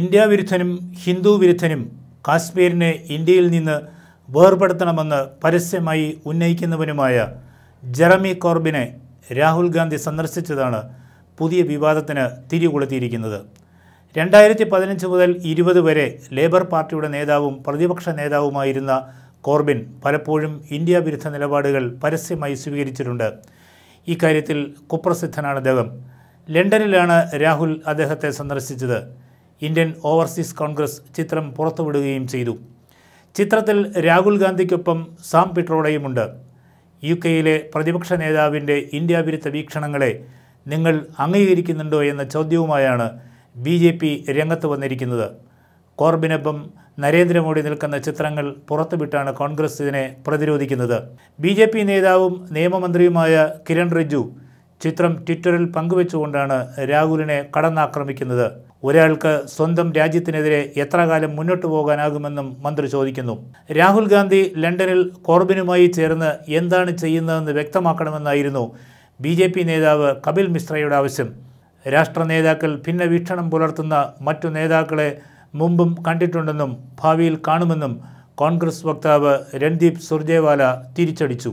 India വിരുദ്ധനും Hindu വിരുദ്ധനും കാശ്മീരിനെ ഇന്ത്യയിൽ നിന്ന് വേർപെടുത്തണമെന്ന് പരസ്യമായി ഉന്നയിക്കുന്നവനുമായ ജെറമി കോർബിനെ രാഹുൽ ഗാന്ധി സന്ദർശിച്ചതാണ് പുതിയ വിവാദത്തിന് തിരികൊളുത്തിയിരിക്കുന്നത് രണ്ടായിരത്തി പതിനഞ്ച് മുതൽ ഇരുപത് വരെ ലേബർ പാർട്ടിയുടെ നേതാവും പ്രതിപക്ഷ നേതാവുമായിരുന്ന കോർബിൻ പലപ്പോഴും ഇന്ത്യ വിരുദ്ധ നിലപാടുകൾ പരസ്യമായി സ്വീകരിച്ചിട്ടുണ്ട് ഇക്കാര്യത്തിൽ കുപ്രസിദ്ധനാണ് അദ്ദേഹം ലണ്ടനിലാണ് രാഹുൽ അദ്ദേഹത്തെ സന്ദർശിച്ചത് ഇന്ത്യൻ ഓവർസീസ് കോൺഗ്രസ് ചിത്രം പുറത്തുവിടുകയും ചെയ്തു ചിത്രത്തിൽ രാഹുൽ ഗാന്ധിക്കൊപ്പം സാം പിട്രോഡയുമുണ്ട് യു കെയിലെ പ്രതിപക്ഷ നേതാവിൻ്റെ ഇന്ത്യ വിരുദ്ധ വീക്ഷണങ്ങളെ നിങ്ങൾ അംഗീകരിക്കുന്നുണ്ടോ എന്ന ചോദ്യവുമായാണ് ബി ജെ പി രംഗത്ത് വന്നിരിക്കുന്നത് കോർബിനൊപ്പം നരേന്ദ്രമോദി നിൽക്കുന്ന ചിത്രങ്ങൾ പുറത്തുവിട്ടാണ് കോൺഗ്രസ് ഇതിനെ പ്രതിരോധിക്കുന്നത് ബി ജെ പി നേതാവും നിയമമന്ത്രിയുമായ കിരൺ റിജു ചിത്രം ട്വിറ്ററിൽ പങ്കുവെച്ചുകൊണ്ടാണ് രാഹുലിനെ കടന്നാക്രമിക്കുന്നത് ഒരാൾക്ക് സ്വന്തം രാജ്യത്തിനെതിരെ എത്ര കാലം മുന്നോട്ട് പോകാനാകുമെന്നും മന്ത്രി ചോദിക്കുന്നു രാഹുൽ ഗാന്ധി ലണ്ടനിൽ കോർബിനുമായി ചേർന്ന് എന്താണ് ചെയ്യുന്നതെന്ന് വ്യക്തമാക്കണമെന്നായിരുന്നു ബി ജെ പി നേതാവ് കപിൽ മിശ്രയുടെ ആവശ്യം രാഷ്ട്ര നേതാക്കൾ ഭിന്ന വീക്ഷണം പുലർത്തുന്ന മറ്റു നേതാക്കളെ മുമ്പും കണ്ടിട്ടുണ്ടെന്നും ഭാവിയിൽ കാണുമെന്നും കോൺഗ്രസ് വക്താവ് രൺദീപ് സുർജേവാല തിരിച്ചടിച്ചു